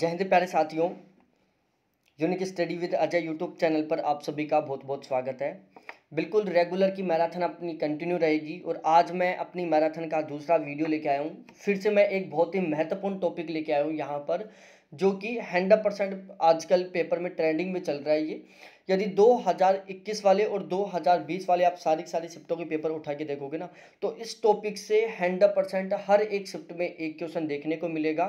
जय हिंद प्यारे साथियों unique study with Ajay YouTube channel पर आप सभी का बहुत बहुत स्वागत है बिल्कुल रेगुलर की मैराथन अपनी कंटिन्यू रहेगी और आज मैं अपनी मैराथन का दूसरा वीडियो लेके आया हूँ फिर से मैं एक बहुत ही महत्वपूर्ण टॉपिक लेके आया हूँ यहाँ पर जो कि हंड्रेड परसेंट आजकल पेपर में ट्रेंडिंग में चल रहा है ये यदि 2021 वाले और 2020 वाले आप सारी सारी शिफ्टों के पेपर उठा के देखोगे ना तो इस टॉपिक से हंड्रेड परसेंट हर एक शिफ्ट में एक क्वेश्चन देखने को मिलेगा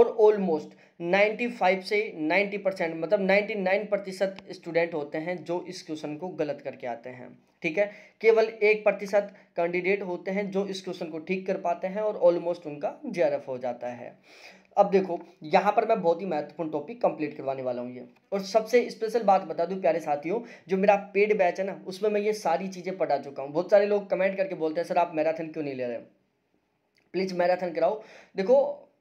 और ऑलमोस्ट 95 से 90 परसेंट मतलब 99 प्रतिशत स्टूडेंट होते हैं जो इस क्वेश्चन को गलत करके आते हैं ठीक है केवल एक प्रतिशत कैंडिडेट होते हैं जो इस क्वेश्चन को ठीक कर पाते हैं और ऑलमोस्ट उनका जे हो जाता है अब देखो यहाँ पर मैं बहुत ही महत्वपूर्ण टॉपिक कंप्लीट करवाने वाला हूँ ये और सबसे स्पेशल बात बता दूँ प्यारे साथियों जो मेरा पेड बैच है ना उसमें मैं ये सारी चीज़ें पढ़ा चुका हूँ बहुत सारे लोग कमेंट करके बोलते हैं सर आप मैराथन क्यों नहीं ले रहे प्लीज़ मैराथन कराओ देखो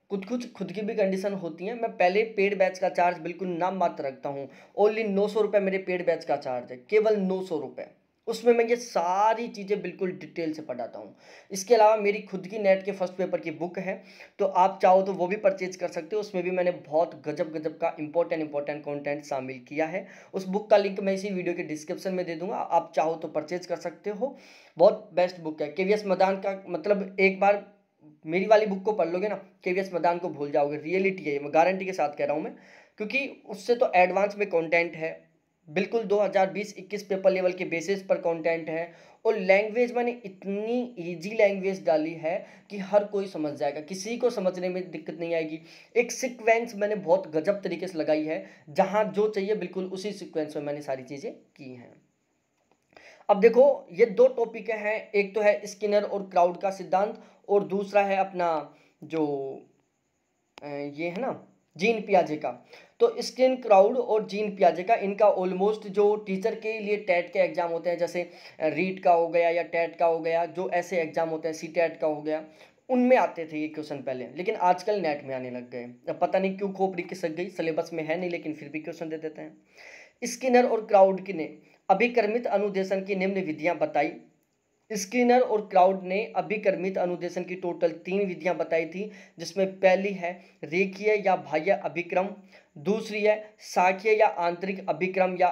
कुछ कुछ खुद की भी कंडीशन होती है मैं पहले पेड बैच का चार्ज बिल्कुल नाम मात्र रखता हूँ ओनली नौ सौ रुपये मेरे पेड बैच का चार्ज है केवल नौ सौ रुपये उसमें मैं ये सारी चीज़ें बिल्कुल डिटेल से पढ़ाता हूँ इसके अलावा मेरी खुद की नेट के फर्स्ट पेपर की बुक है तो आप चाहो तो वो भी परचेज कर सकते हो उसमें भी मैंने बहुत गजब गजब का इंपॉर्टेंट इंपॉर्टेंट कंटेंट शामिल किया है उस बुक का लिंक मैं इसी वीडियो के डिस्क्रिप्शन में दे दूंगा आप चाहो तो परचेज कर सकते हो बहुत बेस्ट बुक है के मदान का मतलब एक बार मेरी वाली बुक को पढ़ लोगे ना के वी एस मदान को भूल जाओगे रियलिटी है मैं गारंटी के साथ कह रहा हूँ मैं क्योंकि उससे तो एडवांस में कंटेंट है बिल्कुल 2020-21 पेपर लेवल के बेसिस पर कंटेंट है और लैंग्वेज मैंने इतनी इजी लैंग्वेज डाली है कि हर कोई समझ जाएगा किसी को समझने में दिक्कत नहीं आएगी एक सीक्वेंस मैंने बहुत गजब तरीके से लगाई है जहाँ जो चाहिए बिल्कुल उसी सीक्वेंस में मैंने सारी चीज़ें की हैं अब देखो ये दो टॉपिक हैं एक तो है स्किनर और क्राउड का सिद्धांत और दूसरा है अपना जो ये है ना जीन पियाजे का तो स्किन क्राउड और जीन प्याजे का इनका ऑलमोस्ट जो टीचर के लिए टेट के एग्ज़ाम होते हैं जैसे रीट का हो गया या टेट का हो गया जो ऐसे एग्ज़ाम होते हैं सी टेट e का हो गया उनमें आते थे ये क्वेश्चन पहले लेकिन आजकल नेट में आने लग गए अब पता नहीं क्यों खोपड़ी खिसक गई सिलेबस में है नहीं लेकिन फिर भी क्वेश्चन दे देते हैं स्किनर और क्राउड ने अभिक्रमित अनुदेशन की निम्न विधियाँ बताई स्किनर और क्लाउड ने अभिकर्मित अनुदेशन की टोटल तीन विधियां बताई थी जिसमें पहली है रेखीय या बाह्य अभिक्रम दूसरी है साखीय या आंतरिक अभिक्रम या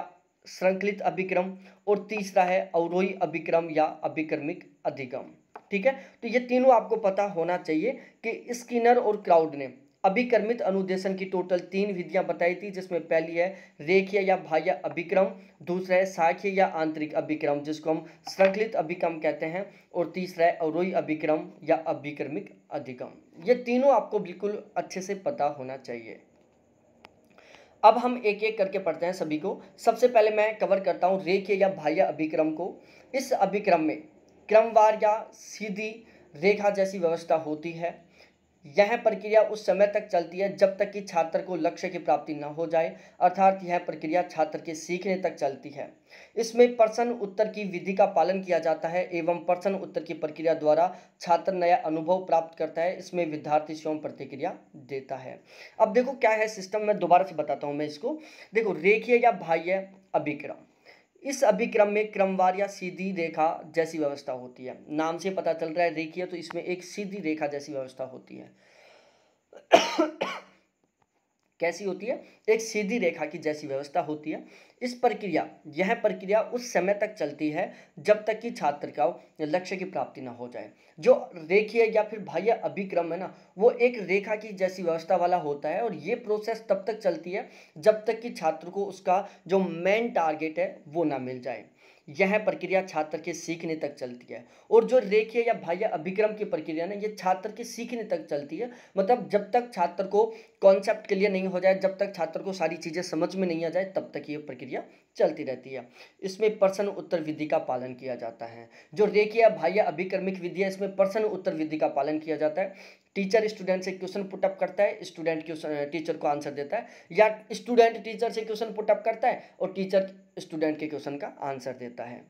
श्रृंखलित अभिक्रम और तीसरा है अवरोही अभिक्रम या अभिक्रमिक अधिगम ठीक है तो ये तीनों आपको पता होना चाहिए कि स्किनर और क्लाउड ने अभिक्रमित अनुदेशन की टोटल तीन विधियां बताई थी जिसमें पहली है रेखीय या बाह्य अभिक्रम दूसरा है साख्य या आंतरिक अभिक्रम जिसको हम श्रृंखलित अभिक्रम कहते हैं और तीसरा है अवरोही अभिक्रम या अभिक्रमिक अधिक्रम ये तीनों आपको बिल्कुल अच्छे से पता होना चाहिए अब हम एक एक करके पढ़ते हैं सभी को सबसे पहले मैं कवर करता हूँ रेखीय या बाह्य अभिक्रम को इस अभिक्रम में क्रमवार या सीधी रेखा जैसी व्यवस्था होती है यह प्रक्रिया उस समय तक चलती है जब तक कि छात्र को लक्ष्य की प्राप्ति न हो जाए अर्थात यह प्रक्रिया छात्र के सीखने तक चलती है इसमें प्रश्न उत्तर की विधि का पालन किया जाता है एवं प्रश्न उत्तर की प्रक्रिया द्वारा छात्र नया अनुभव प्राप्त करता है इसमें विद्यार्थी स्वयं प्रतिक्रिया देता है अब देखो क्या है सिस्टम मैं दोबारा से बताता हूँ मैं इसको देखो रेखीय या बाह्य अभिक्रम इस अभिक्रम में क्रमवार या सीधी रेखा जैसी व्यवस्था होती है नाम से पता चल रहा है रेखीय तो इसमें एक सीधी रेखा जैसी व्यवस्था होती है कैसी होती है एक सीधी रेखा की जैसी व्यवस्था होती है इस प्रक्रिया यह प्रक्रिया उस समय तक चलती है जब तक कि छात्र का लक्ष्य की प्राप्ति ना हो जाए जो रेखीय या फिर बाह्य अभिक्रम है ना वो एक रेखा की जैसी व्यवस्था वाला होता है और ये प्रोसेस तब तक चलती है जब तक कि छात्र को उसका जो मेन टारगेट है वो ना मिल जाए यह प्रक्रिया छात्र के सीखने तक चलती है और जो रेखीय या बाह्य अभिक्रम की प्रक्रिया ना ये छात्र के सीखने तक चलती है मतलब जब तक छात्र को कॉन्सेप्ट क्लियर नहीं हो जाए जब तक छात्र को सारी चीज़ें समझ में नहीं आ जाए तब तक ये प्रक्रिया चलती रहती है इसमें प्रश्न उत्तर विधि का पालन किया जाता है जो रेखीय बाह्य अभिक्रमिक विधि है इसमें प्रश्न उत्तर विधि का पालन किया जाता है टीचर स्टूडेंट से क्वेश्चन पुटअप करता है स्टूडेंट क्वेश्चन टीचर को आंसर देता है या स्टूडेंट टीचर से क्वेश्चन पुटअप करता है और टीचर स्टूडेंट के क्वेश्चन का आंसर देता है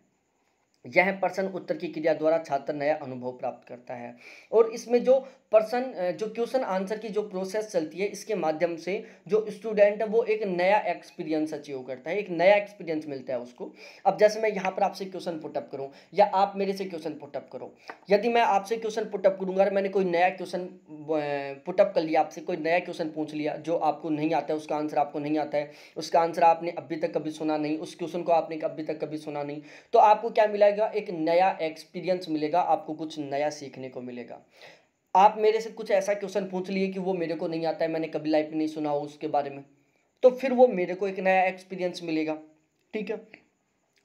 यह प्रश्न उत्तर की क्रिया द्वारा छात्र नया अनुभव प्राप्त करता है और इसमें जो पर्सन जो क्वेश्चन आंसर की जो प्रोसेस चलती है इसके माध्यम से जो स्टूडेंट है वो एक नया एक्सपीरियंस अचीव करता है एक नया एक्सपीरियंस मिलता है उसको अब जैसे मैं यहाँ पर आपसे क्वेश्चन पुटअप करूँ या आप मेरे से क्वेश्चन पुटअप करो यदि मैं आपसे क्वेश्चन पुटअप करूँगा मैंने कोई नया क्वेश्चन पुटअप कर लिया आपसे कोई नया क्वेश्चन पूछ लिया जो आपको नहीं आता है उसका आंसर आपको नहीं आता है उसका आंसर आपने अभी तक कभी सुना नहीं उस क्वेश्चन को आपने अभी तक कभी सुना नहीं तो आपको क्या मिलेगा एक नया एक्सपीरियंस मिलेगा आपको कुछ नया सीखने को मिलेगा आप मेरे से कुछ ऐसा क्वेश्चन पूछ लिए कि वो मेरे को नहीं आता है मैंने कभी लाइफ में नहीं सुना हो उसके बारे में तो फिर वो मेरे को एक नया एक्सपीरियंस मिलेगा ठीक है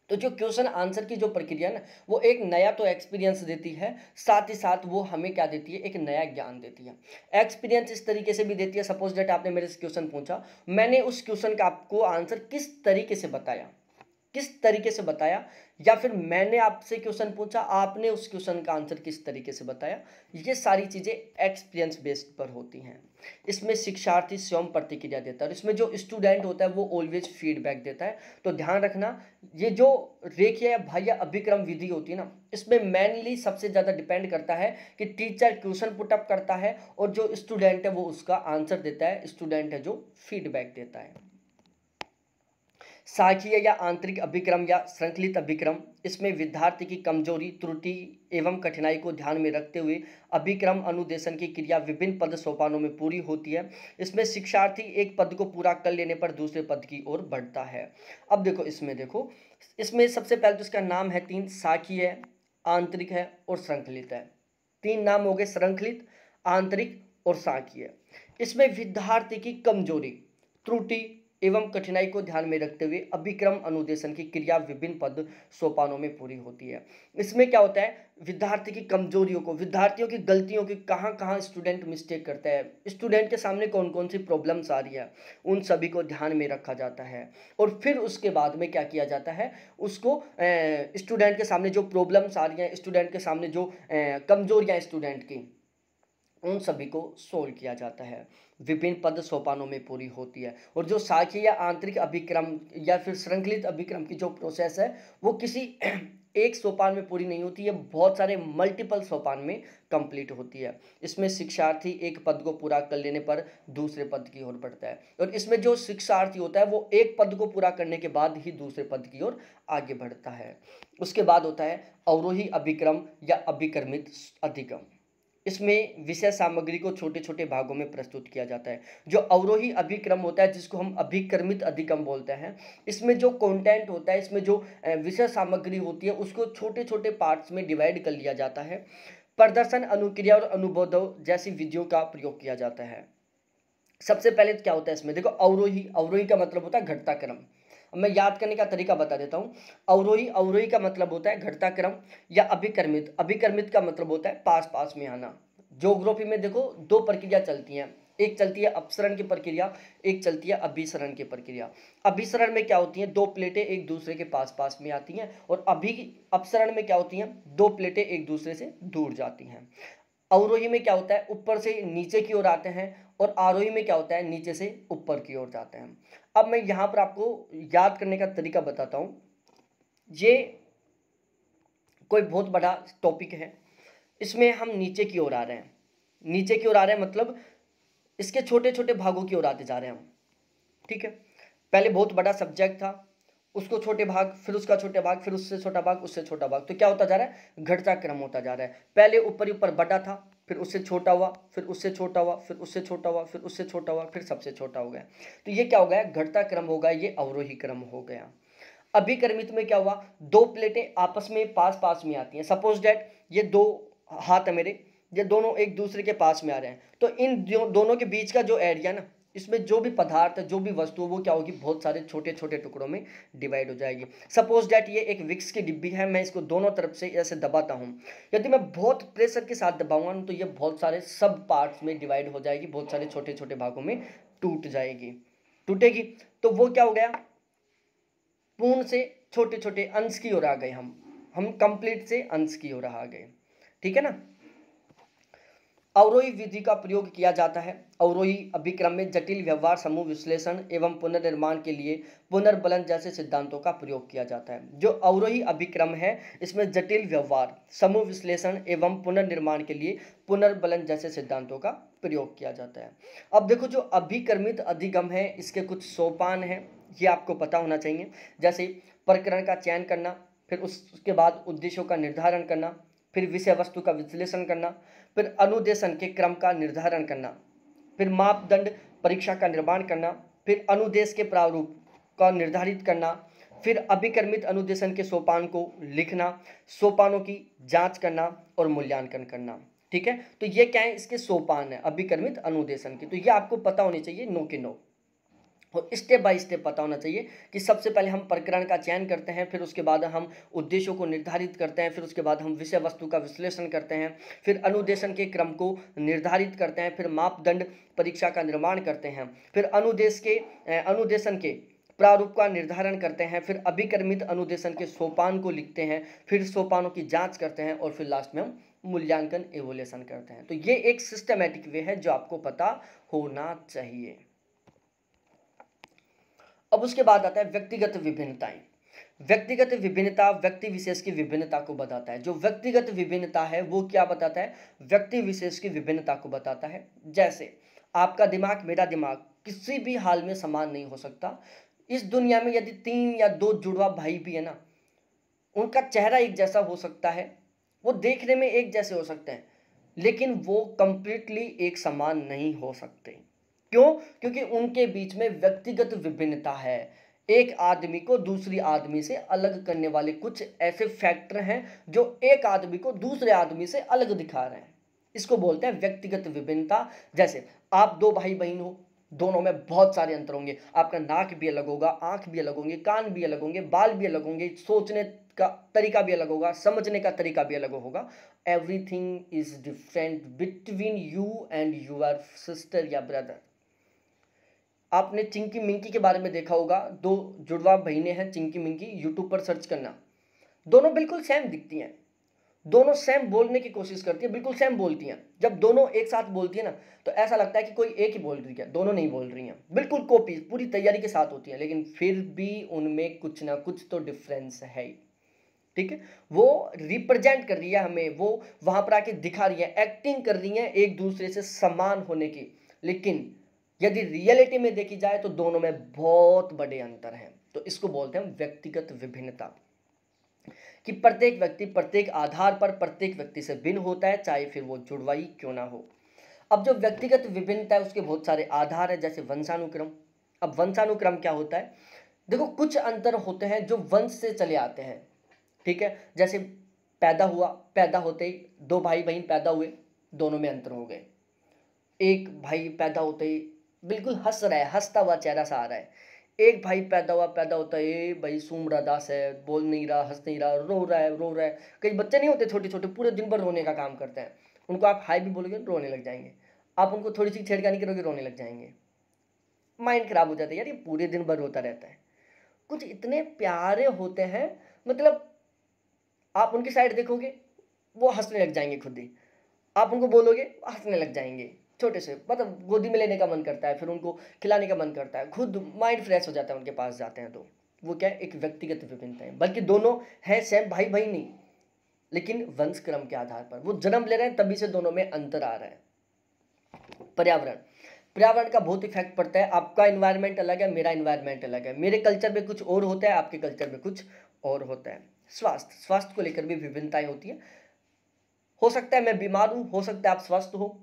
तो जो क्वेश्चन आंसर की जो प्रक्रिया ना वो एक नया तो एक्सपीरियंस देती है साथ ही साथ वो हमें क्या देती है एक नया ज्ञान देती है एक्सपीरियंस इस तरीके से भी देती है सपोज डेट आपने मेरे से क्वेश्चन पूछा मैंने उस क्वेश्चन का आपको आंसर किस तरीके से बताया किस तरीके से बताया या फिर मैंने आपसे क्वेश्चन पूछा आपने उस क्वेश्चन का आंसर किस तरीके से बताया ये सारी चीज़ें एक्सपीरियंस बेस्ड पर होती हैं इसमें शिक्षार्थी स्वयं प्रतिक्रिया देता है और इसमें जो स्टूडेंट होता है वो ऑलवेज फीडबैक देता है तो ध्यान रखना ये जो रेखिया या भाई अभिक्रम विधि होती है ना इसमें मेनली सबसे ज़्यादा डिपेंड करता है कि टीचर क्वेश्चन पुटअप करता है और जो स्टूडेंट है वो उसका आंसर देता है स्टूडेंट है जो फीडबैक देता है साखीय या आंतरिक अभिक्रम या श्रृंखलित अभिक्रम इसमें विद्यार्थी की कमजोरी त्रुटि एवं कठिनाई को ध्यान में रखते हुए अभिक्रम अनुदेशन की क्रिया विभिन्न पद सोपानों में पूरी होती है इसमें शिक्षार्थी एक पद को पूरा कर लेने पर दूसरे पद की ओर बढ़ता है अब देखो इसमें देखो इसमें सबसे पहले तो इसका नाम है तीन साखीय आंतरिक है और श्रृंखलित है तीन नाम हो गए श्रृंखलित आंतरिक और साखीय इसमें विद्यार्थी की कमजोरी त्रुटि एवं कठिनाई को ध्यान में रखते हुए अभिक्रम अनुदेशन की क्रिया विभिन्न पद सोपानों में पूरी होती है इसमें क्या होता है विद्यार्थी की कमजोरियों को विद्यार्थियों की गलतियों की कहाँ कहाँ स्टूडेंट मिस्टेक करता है स्टूडेंट के सामने कौन कौन सी प्रॉब्लम्स आ रही है उन सभी को ध्यान में रखा जाता है और फिर उसके बाद में क्या किया जाता है उसको स्टूडेंट के सामने जो प्रॉब्लम्स आ रही हैं स्टूडेंट के सामने जो कमजोरियाँ स्टूडेंट की उन सभी को सोल्व किया जाता है विभिन्न पद सोपानों में पूरी होती है और जो साखी या आंतरिक अभिक्रम या फिर श्रृंखलित अभिक्रम की जो प्रोसेस है वो किसी एक सोपान में पूरी नहीं होती है बहुत सारे मल्टीपल सोपान में कंप्लीट होती है इसमें शिक्षार्थी एक पद को पूरा कर लेने पर दूसरे पद की ओर बढ़ता है और इसमें जो शिक्षार्थी होता है वो एक पद को पूरा करने के बाद ही दूसरे पद की ओर आगे बढ़ता है उसके बाद होता है अवरोही अभिक्रम या अभिक्रमित अधिक्रम इसमें विषय सामग्री को छोटे छोटे भागों में प्रस्तुत किया जाता है जो अवरोही अभिक्रम होता है जिसको हम अभिक्रमित अधिक्रम बोलते हैं इसमें जो कंटेंट होता है इसमें जो विषय सामग्री होती है उसको छोटे छोटे पार्ट्स में डिवाइड कर लिया जाता है प्रदर्शन अनुक्रिया और अनुबोधव जैसी विधियों का प्रयोग किया जाता है सबसे पहले क्या होता है इसमें देखो अवरोही अवरोही का मतलब होता है घटता क्रम मैं याद करने का तरीका बता देता हूँ अवरोही अवरोही का मतलब होता है घटता क्रम या अभिक्रमित अभिक्रमित का मतलब होता है पास पास में आना ज्योग्राफी में देखो दो प्रक्रिया चलती हैं एक चलती है अपसरण की प्रक्रिया एक चलती है अभिसरण की प्रक्रिया अभिसरण में क्या होती है दो प्लेटें एक दूसरे के पास पास में आती हैं और अभी अपसरण में क्या होती हैं दो प्लेटें एक दूसरे से दूर जाती हैं अवरोही में क्या होता है ऊपर से नीचे की ओर आते हैं और आरोही में क्या होता है नीचे से ऊपर की ओर जाते हैं अब मैं यहाँ पर आपको याद करने का तरीका बताता हूँ ये कोई बहुत बड़ा टॉपिक है इसमें हम नीचे की ओर आ रहे हैं नीचे की ओर आ रहे हैं मतलब इसके छोटे छोटे भागों की ओर आते जा रहे हैं हम ठीक है पहले बहुत बड़ा सब्जेक्ट था उसको छोटे भाग फिर उसका छोटे भाग फिर उससे छोटा भाग उससे छोटा भाग तो क्या होता जा रहा है घटता क्रम होता जा रहा है पहले ऊपर ऊपर बड़ा था फिर उससे छोटा हुआ फिर उससे छोटा हुआ फिर उससे छोटा हुआ फिर उससे छोटा हुआ फिर सबसे छोटा हो गया तो ये क्या हो गया घटता क्रम हो गया ये अवरोही क्रम हो गया अभिक्रमित में क्या हुआ दो प्लेटें आपस में पास पास में आती हैं सपोज डैट ये दो हाथ है मेरे ये दोनों एक दूसरे के पास में आ रहे हैं तो इन दोनों के बीच का जो एरिया ना इसमें जो भी पदार्थ जो भी वस्तु वो क्या होगी बहुत सारे छोटे छोटे टुकड़ों में डिवाइड हो जाएगी सपोज डैट ये एक विक्स की डिब्बी है मैं इसको दोनों तरफ से ऐसे दबाता हूँ यदि मैं बहुत प्रेशर के साथ दबाऊंगा तो ये बहुत सारे सब पार्ट्स में डिवाइड हो जाएगी बहुत सारे छोटे छोटे भागों में टूट जाएगी टूटेगी तो वो क्या हो गया पूर्ण से छोटे छोटे अंश की ओर आ गए हम हम कंप्लीट से अंश की ओर आ गए ठीक है ना अवरोही विधि का प्रयोग किया जाता है अवरोही अभिक्रम में जटिल व्यवहार समूह विश्लेषण एवं पुनर्निर्माण के लिए पुनर्बलन जैसे सिद्धांतों का प्रयोग किया जाता है जो अवरोही अभिक्रम है इसमें जटिल व्यवहार समूह विश्लेषण एवं पुनर्निर्माण के लिए पुनर्बलन जैसे सिद्धांतों का प्रयोग किया जाता है अब देखो जो अभिक्रमित अधिगम है इसके कुछ सोपान हैं ये आपको पता होना चाहिए जैसे प्रकरण का चयन करना फिर उसके बाद उद्देश्यों का निर्धारण करना फिर विषय वस्तु का विश्लेषण करना फिर अनुदेशन के क्रम का निर्धारण करना फिर मापदंड परीक्षा का निर्माण करना फिर अनुदेश के प्रारूप का निर्धारित करना फिर अभिक्रमित अनुदेशन के सोपान को लिखना सोपानों की जांच करना और मूल्यांकन करना ठीक है तो ये क्या है इसके सोपान है अभिक्रमित अनुदेशन के तो ये आपको पता होनी चाहिए नो के नो और स्टेप बाय स्टेप पता होना चाहिए कि सबसे पहले हम प्रकरण का चयन करते हैं फिर उसके बाद हम उद्देश्यों को निर्धारित करते हैं फिर उसके बाद हम विषय वस्तु का विश्लेषण करते हैं फिर अनुदेशन के क्रम को निर्धारित करते हैं फिर मापदंड परीक्षा का निर्माण करते हैं फिर अनुदेश के अनुदेशन के प्रारूप का निर्धारण करते हैं फिर अभिक्रमित अनुदेशन के सोपान को लिखते हैं फिर सोपानों की जाँच करते हैं और फिर लास्ट में हम मूल्यांकन एवोल्यूशन करते हैं तो ये एक सिस्टमेटिक वे है जो आपको पता होना चाहिए अब उसके बाद आता है व्यक्तिगत विभिन्नताएं व्यक्तिगत विभिन्नता व्यक्ति विशेष की विभिन्नता को बताता है जो व्यक्तिगत विभिन्नता है वो क्या बताता है व्यक्ति विशेष की विभिन्नता को बताता है जैसे आपका दिमाग मेरा दिमाग किसी भी हाल में समान नहीं हो सकता इस दुनिया में यदि तीन या दो जुड़वा भाई भी है ना उनका चेहरा एक जैसा हो सकता है वो देखने में एक जैसे हो सकते हैं लेकिन वो कंप्लीटली एक समान नहीं हो सकते क्यों क्योंकि उनके बीच में व्यक्तिगत विभिन्नता है एक आदमी को दूसरी आदमी से अलग करने वाले कुछ ऐसे फैक्टर हैं जो एक आदमी को दूसरे आदमी से अलग दिखा रहे हैं इसको बोलते हैं व्यक्तिगत विभिन्नता जैसे आप दो भाई बहन हो दोनों में बहुत सारे अंतर होंगे आपका नाक भी अलग होगा आंख भी अलग होंगे कान भी अलग होंगे बाल भी अलग होंगे सोचने का तरीका भी अलग होगा समझने का तरीका भी अलग होगा everything is different between you and your sister या ब्रदर आपने चिंकी मिंकी के बारे में देखा होगा दो जुड़वा बहनें हैं चिंकी मिंकी यूट्यूब पर सर्च करना दोनों बिल्कुल सेम दिखती हैं दोनों सेम बोलने की कोशिश करती हैं बिल्कुल सेम बोलती हैं जब दोनों एक साथ बोलती है ना तो ऐसा लगता है कि कोई एक ही बोल रही है दोनों नहीं बोल रही हैं बिल्कुल कॉपी पूरी तैयारी के साथ होती है लेकिन फिर भी उनमें कुछ ना कुछ तो डिफरेंस है ठीक है वो रिप्रेजेंट कर रही है हमें वो वहाँ पर आके दिखा रही है एक्टिंग कर रही है एक दूसरे से समान होने की लेकिन यदि रियलिटी में देखी जाए तो दोनों में बहुत बड़े अंतर हैं तो इसको बोलते हैं व्यक्तिगत विभिन्नता कि प्रत्येक व्यक्ति प्रत्येक आधार पर प्रत्येक व्यक्ति से भिन्न होता है चाहे फिर वो जुड़वाई क्यों ना हो अब जो व्यक्तिगत विभिन्नता है उसके बहुत सारे आधार है जैसे वंशानुक्रम अब वंशानुक्रम क्या होता है देखो कुछ अंतर होते हैं जो वंश से चले आते हैं ठीक है जैसे पैदा हुआ पैदा होते ही दो भाई बहन पैदा हुए दोनों में अंतर हो गए एक भाई पैदा होते ही बिल्कुल हंस रहा है हंसता हुआ चेहरा सा आ रहा है एक भाई पैदा हुआ पैदा होता है ये भाई सूमरा दास है बोल नहीं रहा हंस नहीं रहा रो रहा है रो रहा है कई बच्चे नहीं होते छोटे छोटे पूरे दिन भर रोने का काम करते हैं उनको आप हाई भी बोलोगे रोने लग जाएंगे आप उनको थोड़ी सी छेड़खानी करोगे रोने लग जाएंगे माइंड खराब हो जाता है यार ये पूरे दिन भर होता रहता है कुछ इतने प्यारे होते हैं मतलब आप उनकी साइड देखोगे वो हंसने लग जाएंगे खुद ही आप उनको बोलोगे हंसने लग जाएंगे छोटे से मतलब गोदी में लेने का मन करता है फिर उनको खिलाने का मन करता है खुद माइंड फ्रेश हो जाता है उनके पास जाते हैं तो वो क्या है एक व्यक्तिगत विभिन्नता है बल्कि दोनों हैं सेम भाई भाई नहीं लेकिन वंशक्रम के आधार पर वो जन्म ले रहे हैं तभी से दोनों में अंतर आ रहा है पर्यावरण पर्यावरण का बहुत इफेक्ट पड़ता है आपका इन्वायरमेंट अलग है मेरा इन्वायरमेंट अलग है मेरे कल्चर में कुछ और होता है आपके कल्चर में कुछ और होता है स्वास्थ्य स्वास्थ्य को लेकर भी विभिन्नताएं होती है हो सकता है मैं बीमार हूँ हो सकता है आप स्वस्थ हो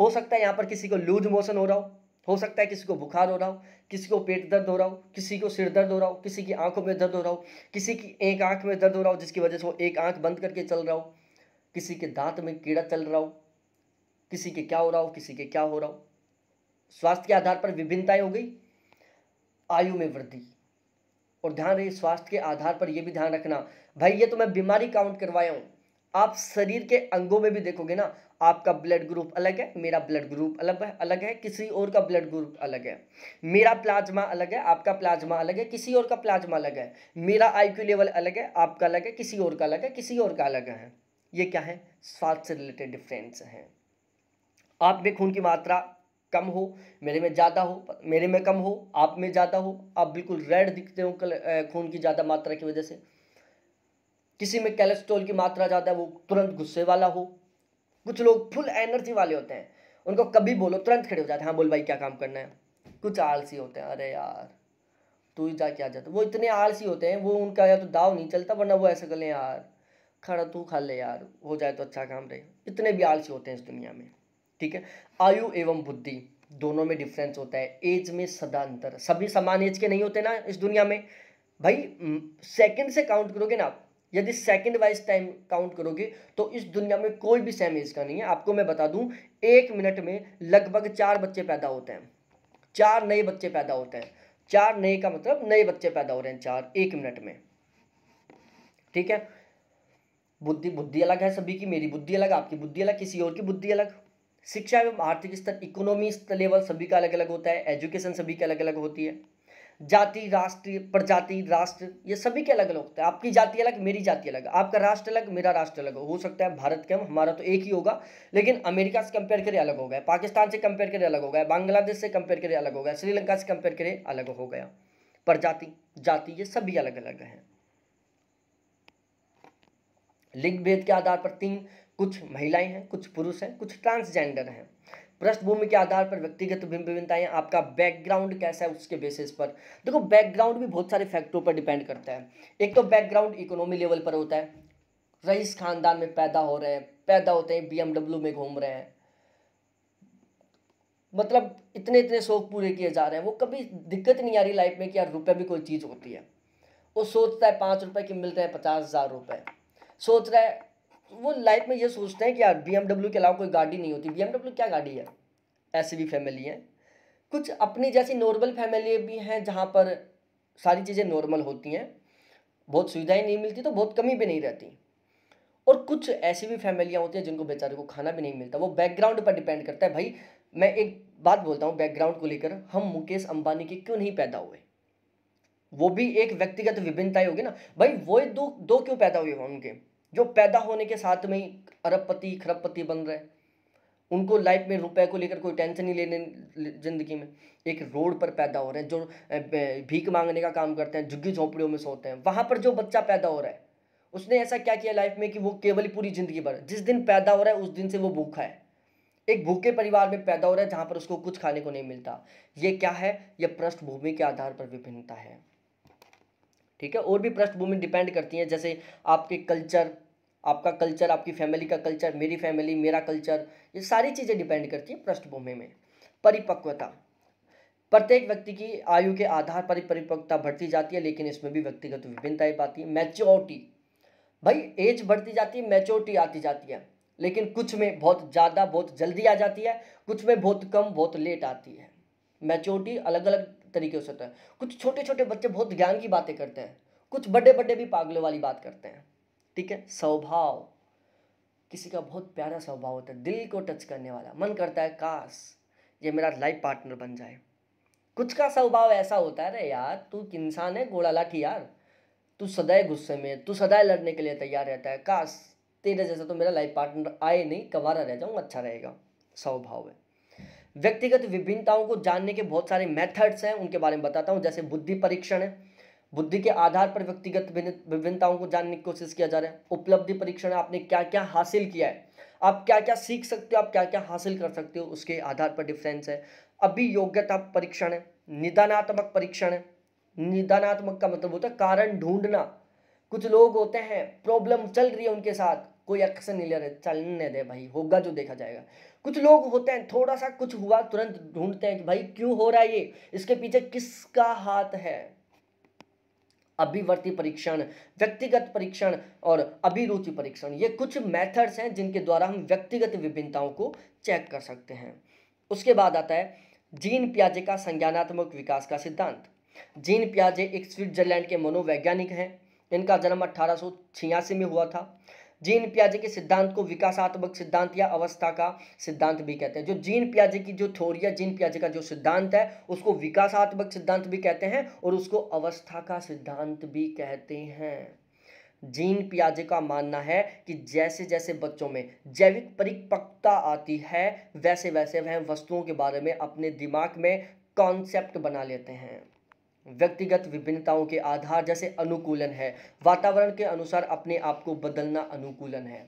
हो सकता है यहाँ पर किसी को लूज मोशन हो रहा हो हो सकता है किसी को बुखार हो रहा हो किसी को पेट दर्द हो रहा हो किसी को सिर दर्द हो रहा हो किसी की आंखों में दर्द हो रहा हो किसी की एक आंख में दर्द हो रहा हो जिसकी वजह से वो एक आंख बंद करके चल रहा हो किसी के दांत में कीड़ा चल रहा हो किसी के क्या हो रहा हो किसी के क्या हो रहा हो स्वास्थ्य के आधार पर विभिन्नताएं हो गई आयु में वृद्धि और ध्यान रहे स्वास्थ्य के आधार पर यह भी ध्यान रखना भाई ये तो मैं बीमारी काउंट करवाया हूँ आप शरीर के अंगों में भी देखोगे ना आपका ब्लड ग्रुप अलग है मेरा ब्लड ग्रुप अलग है अलग है किसी और का ब्लड ग्रुप अलग है मेरा प्लाज्मा अलग है आपका प्लाज्मा अलग है किसी और का प्लाज्मा अलग है मेरा आईक्यू लेवल अलग है आपका अलग है किसी और का अलग है किसी और का अलग है ये क्या है स्वास्थ्य से रिलेटेड डिफरेंस है आप में खून की मात्रा कम हो मेरे में ज़्यादा हो मेरे में कम हो आप में ज़्यादा हो आप बिल्कुल रेड दिखते हो खून की ज़्यादा मात्रा की वजह से किसी में कैलेस्ट्रॉल की मात्रा ज़्यादा है वो तुरंत गुस्से वाला हो कुछ लोग फुल एनर्जी वाले होते हैं उनको कभी बोलो तुरंत खड़े हो जाते हैं हाँ बोल भाई क्या काम करना है कुछ आलसी होते हैं अरे यार तू ही जा क्या जाता वो इतने आलसी होते हैं वो उनका या तो दाव नहीं चलता वरना वो ऐसे कर लें यार खाना तू खा ले यार हो जाए तो अच्छा काम रहे इतने भी आलसी होते हैं इस दुनिया में ठीक है आयु एवं बुद्धि दोनों में डिफरेंस होता है एज में सदा अंतर सभी समान एज के नहीं होते ना इस दुनिया में भाई सेकंड से काउंट करोगे ना आप यदि सेकंड वाइज टाइम काउंट करोगे तो इस दुनिया में कोई भी सेम एज का नहीं है आपको मैं बता दूं एक मिनट में लगभग चार बच्चे पैदा होते हैं चार नए बच्चे पैदा होते हैं चार नए का मतलब नए बच्चे पैदा हो रहे हैं चार एक मिनट में ठीक है बुद्धि बुद्धि अलग है सभी की मेरी बुद्धि अलग आपकी बुद्धि अलग किसी और की बुद्धि अलग शिक्षा एवं आर्थिक स्तर इकोनॉमी स्तर लेवल सभी का अलग अलग होता है एजुकेशन सभी का अलग अलग होती है जाति राष्ट्र प्रजाति राष्ट्र ये सभी के अलग अलग होते हैं आपकी जाति अलग मेरी जाति अलग आपका राष्ट्र अलग मेरा राष्ट्र अलग हो सकता है भारत के हमारा तो एक ही होगा लेकिन अमेरिका से कंपेयर करें अलग हो गया पाकिस्तान से कंपेयर करें अलग हो गया बांग्लादेश से कंपेयर करें अलग हो गया श्रीलंका से कंपेयर करें अलग हो गया प्रजाति जाति ये सभी अलग अलग हैं लिंग भेद के आधार पर तीन कुछ महिलाएं हैं कुछ पुरुष हैं कुछ ट्रांसजेंडर हैं पृष्ठभूमि के आधार पर व्यक्तिगत भिन्न भिन्नताएं आपका बैकग्राउंड कैसा है उसके बेसिस पर देखो बैकग्राउंड भी बहुत सारे फैक्टरों पर डिपेंड करता है एक तो बैकग्राउंड इकोनॉमी लेवल पर होता है रईस खानदान में पैदा हो रहे हैं पैदा होते हैं बी में घूम रहे हैं मतलब इतने इतने शौक पूरे किए जा रहे हैं वो कभी दिक्कत नहीं आ रही लाइफ में कि यार रुपये भी कोई चीज़ होती है वो सोचता है पाँच रुपये के मिलते हैं पचास हज़ार रुपये सोच रहा है वो लाइफ में ये सोचते हैं कि यार बी के अलावा कोई गाड़ी नहीं होती बी क्या गाड़ी है ऐसी भी फैमिली है कुछ अपनी जैसी नॉर्मल फैमिली भी हैं जहाँ पर सारी चीज़ें नॉर्मल होती हैं बहुत सुविधाएं नहीं मिलती तो बहुत कमी भी नहीं रहती और कुछ ऐसी भी फैमिलियाँ होती हैं जिनको बेचारे को खाना भी नहीं मिलता वो बैकग्राउंड पर डिपेंड करता है भाई मैं एक बात बोलता हूँ बैकग्राउंड को लेकर हम मुकेश अंबानी के क्यों नहीं पैदा हुए वो भी एक व्यक्तिगत विभिन्नताएं होगी ना भाई वो दो दो क्यों पैदा हुए उनके जो पैदा होने के साथ में ही अरबपति खरबपति बन रहे उनको लाइफ में रुपए को लेकर कोई टेंशन नहीं लेने ज़िंदगी में एक रोड पर पैदा हो रहे हैं जो भीख मांगने का काम करते हैं झुग्गी झोंपड़ियों में सोते हैं वहाँ पर जो बच्चा पैदा हो रहा है उसने ऐसा क्या किया लाइफ में कि वो केवल पूरी ज़िंदगी भर जिस दिन पैदा हो रहा है उस दिन से वो भूखा है एक भूखे परिवार में पैदा हो रहा है जहाँ पर उसको कुछ खाने को नहीं मिलता ये क्या है यह पृष्ठभूमि के आधार पर विभिन्नता है ठीक है और भी पृष्ठभूमि डिपेंड करती हैं जैसे आपके कल्चर आपका कल्चर आपकी फैमिली का कल्चर मेरी फैमिली मेरा कल्चर ये सारी चीज़ें डिपेंड करती हैं पृष्ठभूमि में परिपक्वता प्रत्येक व्यक्ति की आयु के आधार पर परिपक्वता बढ़ती जाती है लेकिन इसमें भी व्यक्तिगत विभिन्नताएं पाती है मैच्योरिटी भाई एज बढ़ती जाती है मैच्योरिटी आती जाती है लेकिन कुछ में बहुत ज़्यादा बहुत जल्दी आ जाती है कुछ में बहुत कम बहुत लेट आती है मैच्योरिटी अलग अलग तरीके से होता है कुछ छोटे छोटे बच्चे बहुत ज्ञान की बातें करते हैं कुछ बड़े बड़े भी पागलों वाली बात करते हैं ठीक है स्वभाव किसी का बहुत प्यारा स्वभाव होता है दिल को टच करने वाला मन करता है काश ये मेरा लाइफ पार्टनर बन जाए कुछ का स्वभाव ऐसा होता है ना यार तू इंसान है गोड़ा लाठी यार तू सदाए गुस्से में तू सदाए लड़ने के लिए तैयार रहता है काश तेरे जैसा तो मेरा लाइफ पार्टनर आए नहीं कवारा रह जाऊँ अच्छा रहेगा स्वभाव है व्यक्तिगत विभिन्नताओं को जानने के बहुत सारे मेथड्स हैं उनके बारे में बताता हूँ जैसे बुद्धि परीक्षण है बुद्धि के आधार पर व्यक्तिगत विभिन्नताओं को जानने की कोशिश किया जा रहा है उपलब्धि परीक्षण आपने क्या क्या हासिल किया है आप क्या क्या सीख सकते हो आप क्या क्या हासिल कर सकते हो उसके आधार पर डिफरेंस है अभी योग्यता परीक्षण है निदानात्मक परीक्षण है निदानात्मक का मतलब होता है कारण ढूंढना कुछ लोग होते हैं प्रॉब्लम चल रही है उनके साथ कोई एक्शन नहीं ले रहे चलने दे भाई होगा जो देखा जाएगा कुछ लोग होते हैं थोड़ा सा कुछ हुआ तुरंत ढूंढते हैं कि भाई क्यों हो रहा है ये इसके पीछे किसका हाथ है अभिवर्ती परीक्षण व्यक्तिगत परीक्षण और अभिरुचि परीक्षण ये कुछ मेथड्स हैं जिनके द्वारा हम व्यक्तिगत विभिन्नताओं को चेक कर सकते हैं उसके बाद आता है जीन प्याजे का संज्ञानात्मक विकास का सिद्धांत जीन प्याजे एक स्विट्जरलैंड के मनोवैज्ञानिक हैं इनका जन्म अट्ठारह में हुआ था जीन प्याजे के सिद्धांत को विकासात्मक सिद्धांत या अवस्था का सिद्धांत भी कहते हैं जो जीन प्याजे की जो थ्योरी या जीन प्याजे का जो सिद्धांत है उसको विकासात्मक सिद्धांत भी कहते हैं और उसको अवस्था का सिद्धांत भी कहते हैं जीन पियाजे का मानना है कि जैसे जैसे बच्चों में जैविक परिपक्वता आती है वैसे वैसे वह वस्तुओं के बारे में अपने दिमाग में कॉन्सेप्ट बना लेते हैं व्यक्तिगत विभिन्नताओं के आधार जैसे अनुकूलन है वातावरण के अनुसार अपने आप को बदलना अनुकूलन है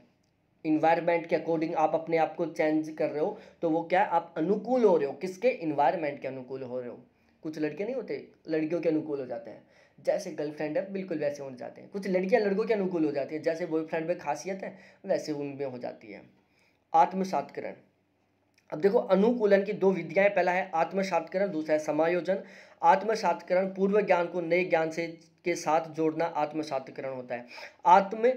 इन्वायरमेंट के अकॉर्डिंग आप अपने आप को चेंज कर रहे हो तो वो क्या आप अनुकूल हो रहे हो किसके इन्वायरमेंट के अनुकूल हो रहे हो कुछ लड़के नहीं होते लड़कियों के अनुकूल हो जाते हैं जैसे गर्लफ्रेंड है बिल्कुल वैसे हो जाते हैं कुछ लड़कियां लड़कों के अनुकूल हो जाती है जैसे बॉयफ्रेंड में खासियत है वैसे उनमें हो जाती है आत्मसातकरण अब देखो अनुकूलन की दो विधियाएं पहला है आत्मसातकरण दूसरा है समायोजन आत्मसातकरण पूर्व ज्ञान को नए ज्ञान से के साथ जोड़ना आत्मसातकरण होता है आत्म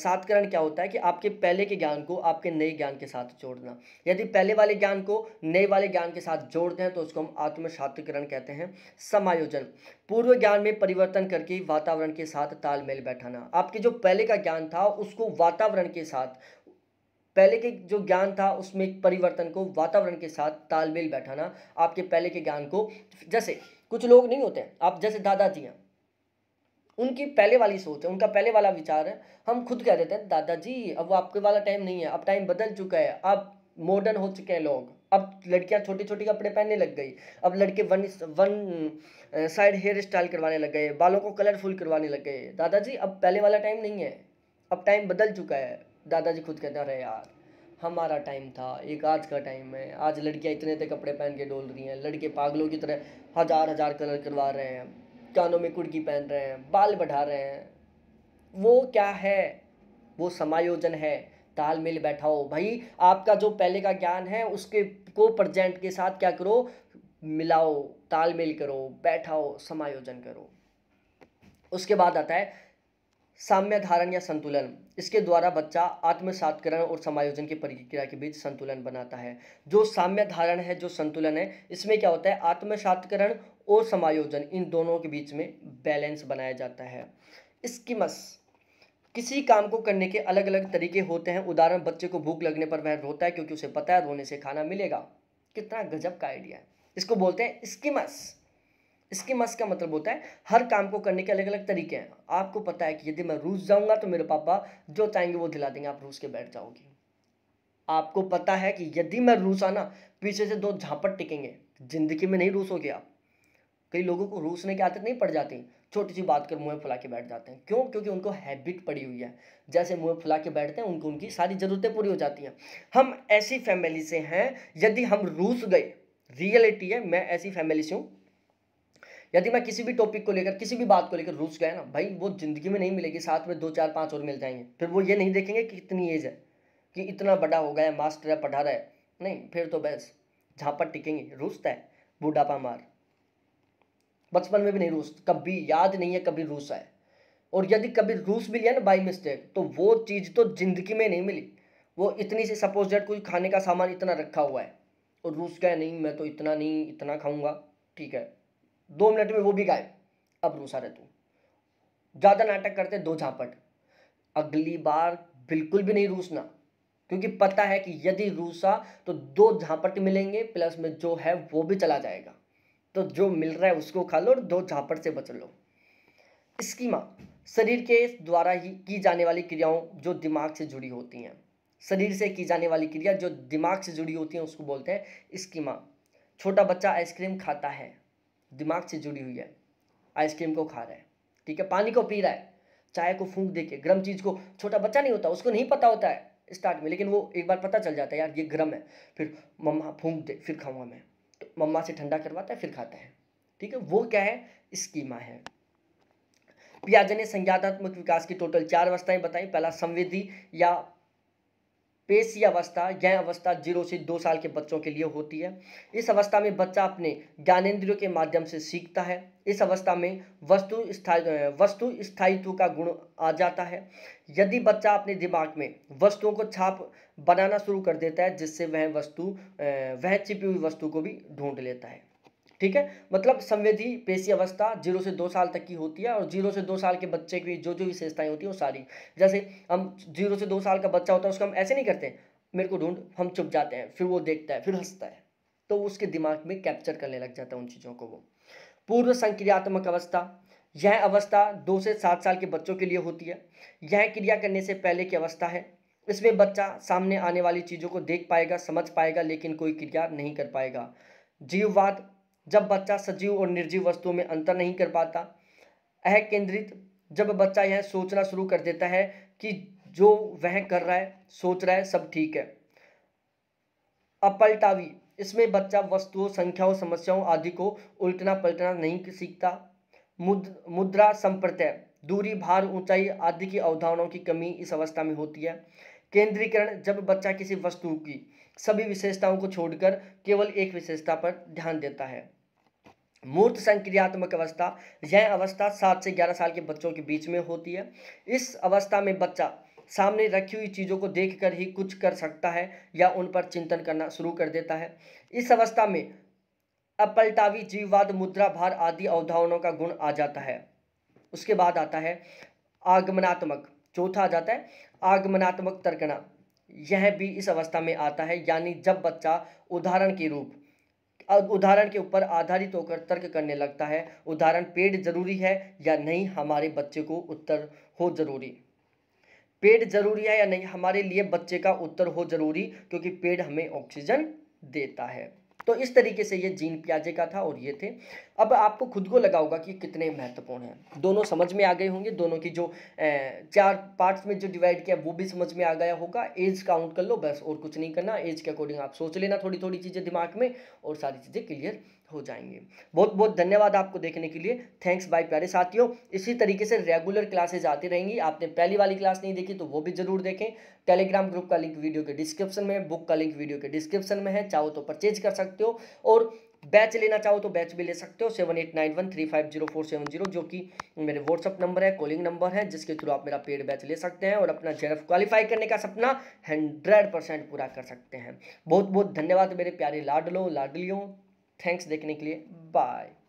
सातकरण क्या होता है कि आपके पहले के ज्ञान को आपके नए ज्ञान के साथ जोड़ना यदि पहले वाले ज्ञान को नए वाले ज्ञान के साथ जोड़ते हैं तो उसको हम आत्मसातकरण कहते हैं समायोजन पूर्व ज्ञान में परिवर्तन करके वातावरण के साथ तालमेल बैठाना आपके जो पहले का ज्ञान था उसको वातावरण के साथ पहले के जो ज्ञान था उसमें एक परिवर्तन को वातावरण के साथ तालमेल बैठाना आपके पहले के ज्ञान को जैसे कुछ लोग नहीं होते हैं आप जैसे दादाजी हैं उनकी पहले वाली सोच है उनका पहले वाला विचार है हम खुद कह देते हैं दादाजी अब वो आपके वाला टाइम नहीं है अब टाइम बदल चुका है अब मॉडर्न हो चुके हैं लोग अब लड़कियां छोटे छोटे कपड़े पहनने लग गई अब लड़के one one side hair style करवाने लग गए बालों को कलरफुल करवाने लग गए दादाजी अब पहले वाला टाइम नहीं है अब टाइम बदल चुका है दादाजी खुद कहते अरे यार हमारा टाइम था एक आज का टाइम है आज लड़कियाँ इतने इतने कपड़े पहन के डोल रही हैं लड़के पागलों की तरह हज़ार हज़ार कलर करवा रहे हैं कानों में कुड़की पहन रहे हैं बाल बढ़ा रहे हैं वो क्या है वो समायोजन है तालमेल बैठाओ भाई आपका जो पहले का ज्ञान है उसके को प्रजेंट के साथ क्या करो मिलाओ तालमेल करो बैठाओ समायोजन करो उसके बाद आता है साम्य धारण या संतुलन इसके द्वारा बच्चा आत्मसातकरण और समायोजन की प्रक्रिया के बीच संतुलन बनाता है जो साम्य धारण है जो संतुलन है इसमें क्या होता है आत्मसातकरण और समायोजन इन दोनों के बीच में बैलेंस बनाया जाता है स्किमस किसी काम को करने के अलग अलग तरीके होते हैं उदाहरण बच्चे को भूख लगने पर वह रोता है क्योंकि उसे पता है रोने से खाना मिलेगा कितना गजब का आइडिया है इसको बोलते हैं स्किमस स्कीमस का मतलब होता है हर काम को करने के अलग अलग तरीके हैं आपको पता है कि यदि मैं रूस जाऊंगा तो मेरे पापा जो चाहेंगे वो दिला देंगे आप रूस के बैठ जाओगे आपको पता है कि यदि मैं रूस आना पीछे से दो झापट टिकेंगे जिंदगी में नहीं रूस हो गया कई लोगों को रूसने की आदत नहीं पड़ जाती छोटी सी बात कर मुँह फुला के बैठ जाते हैं क्यों क्योंकि उनको हैबिट पड़ी हुई है जैसे मुँह फुला के बैठते हैं उनको उनकी सारी ज़रूरतें पूरी हो जाती हैं हम ऐसी फैमिली से हैं यदि हम रूस गए रियलिटी है मैं ऐसी फैमिली से हूँ यदि मैं किसी भी टॉपिक को लेकर किसी भी बात को लेकर रुस गया ना भाई वो ज़िंदगी में नहीं मिलेगी साथ में दो चार पाँच और मिल जाएंगे फिर वो ये नहीं देखेंगे कि कितनी एज है कि इतना बड़ा हो गया है मास्टर है पढ़ा रहा है नहीं फिर तो बस जहाँ पर टिकेंगे रूसता है बूढ़ापा मार बचपन में भी नहीं रूस कभी याद नहीं है कभी रूस आए और यदि कभी रूस भी लिया ना बाई मिस्टेक तो वो चीज़ तो ज़िंदगी में नहीं मिली वो इतनी सी सपोज डेट कोई खाने का सामान इतना रखा हुआ है और रूस का है नहीं मैं तो इतना नहीं इतना खाऊंगा ठीक है दो मिनट में वो भी गायब अब रूसा रहे तू ज़्यादा नाटक करते दो झापट अगली बार बिल्कुल भी नहीं रूसना क्योंकि पता है कि यदि रूसा तो दो झापट मिलेंगे प्लस में जो है वो भी चला जाएगा तो जो मिल रहा है उसको खा लो और दो झापट से बच लो स्कीमा शरीर के द्वारा ही की जाने वाली क्रियाओं जो दिमाग से जुड़ी होती हैं शरीर से की जाने वाली क्रिया जो दिमाग से जुड़ी होती है उसको बोलते हैं स्कीमा छोटा बच्चा आइसक्रीम खाता है दिमाग से जुड़ी हुई है आइसक्रीम को खा रहा है ठीक है पानी को पी रहा है चाय को फूंक दे के गर्म चीज़ को छोटा बच्चा नहीं होता उसको नहीं पता होता है स्टार्ट में लेकिन वो एक बार पता चल जाता है यार ये गर्म है फिर मम्मा फूंक दे फिर खाऊंगा मैं तो मम्मा से ठंडा करवाता है फिर खाता है ठीक है वो क्या है स्कीमा है पियाजे ने संज्ञानात्मक विकास की टोटल चार अवस्थाएं बताई पहला संवेदी या पेशी अवस्था यह अवस्था जीरो से दो साल के बच्चों के लिए होती है इस अवस्था में बच्चा अपने ज्ञानेंद्रियों के माध्यम से सीखता है इस अवस्था में वस्तु स्थायी वस्तु स्थायित्व का गुण आ जाता है यदि बच्चा अपने दिमाग में वस्तुओं को छाप बनाना शुरू कर देता है जिससे वह वस्तु वह छिपी हुई वस्तु को भी ढूंढ लेता है ठीक है मतलब संवेदी पेशी अवस्था जीरो से दो साल तक की होती है और जीरो से दो साल के बच्चे की जो जो विशेषताएं होती है वो सारी जैसे हम जीरो से दो साल का बच्चा होता है उसको हम ऐसे नहीं करते मेरे को ढूंढ हम चुप जाते हैं फिर वो देखता है फिर हंसता है तो उसके दिमाग में कैप्चर करने लग जाता है उन चीज़ों को वो पूर्व संक्रियात्मक अवस्था यह अवस्था दो से सात साल के बच्चों के लिए होती है यह क्रिया करने से पहले की अवस्था है इसमें बच्चा सामने आने वाली चीज़ों को देख पाएगा समझ पाएगा लेकिन कोई क्रिया नहीं कर पाएगा जीववाद जब बच्चा सजीव और निर्जीव वस्तुओं में अंतर नहीं कर पाता अह केंद्रित जब बच्चा यह सोचना शुरू कर देता है कि जो वह कर रहा है सोच रहा है सब ठीक है अपलटावी इसमें बच्चा वस्तुओं संख्याओं समस्याओं आदि को उल्टना पलटना नहीं सीखता मुद, मुद्रा संप्रत्यय दूरी भार ऊंचाई आदि की अवधारणाओं की कमी इस अवस्था में होती है केंद्रीकरण जब बच्चा किसी वस्तु की सभी विशेषताओं को छोड़कर केवल एक विशेषता पर ध्यान देता है मूर्त संक्रियात्मक अवस्था यह अवस्था सात से ग्यारह साल के बच्चों के बीच में होती है इस अवस्था में बच्चा सामने रखी हुई चीज़ों को देखकर ही कुछ कर सकता है या उन पर चिंतन करना शुरू कर देता है इस अवस्था में अपलटावी जीववाद मुद्रा भार आदि अवधारणों का गुण आ जाता है उसके बाद आता है आगमनात्मक चौथा आ जाता है आगमनात्मक तर्कना यह भी इस अवस्था में आता है यानी जब बच्चा उदाहरण के रूप उदाहरण के ऊपर आधारित होकर तर्क करने लगता है उदाहरण पेड़ जरूरी है या नहीं हमारे बच्चे को उत्तर हो जरूरी पेड़ जरूरी है या नहीं हमारे लिए बच्चे का उत्तर हो जरूरी क्योंकि पेड़ हमें ऑक्सीजन देता है तो इस तरीके से ये जीन प्याजे का था और ये थे अब आपको खुद को लगा होगा कि कितने महत्वपूर्ण हैं दोनों समझ में आ गए होंगे दोनों की जो चार पार्ट्स में जो डिवाइड किया वो भी समझ में आ गया होगा एज काउंट कर लो बस और कुछ नहीं करना एज के अकॉर्डिंग आप सोच लेना थोड़ी थोड़ी चीज़ें दिमाग में और सारी चीज़ें क्लियर हो जाएंगे बहुत बहुत धन्यवाद आपको देखने के लिए थैंक्स बाय प्यारे साथियों इसी तरीके से रेगुलर क्लासेज आती रहेंगी आपने पहली वाली क्लास नहीं देखी तो वो भी जरूर देखें टेलीग्राम ग्रुप का लिंक वीडियो के डिस्क्रिप्शन में बुक का लिंक वीडियो के डिस्क्रिप्शन में है चाहो तो परचेज कर सकते हो और बैच लेना चाहो तो बैच भी ले सकते हो seven eight nine one three five zero four seven zero जो कि मेरे व्हाट्सअप नंबर है कॉलिंग नंबर है जिसके थ्रू आप मेरा पेड बैच ले सकते हैं और अपना जेरफ क्वालिफाई करने का सपना हंड्रेड परसेंट पूरा कर सकते हैं बहुत बहुत धन्यवाद मेरे प्यारे लाडलो लाडलियों थैंक्स देखने के लिए बाय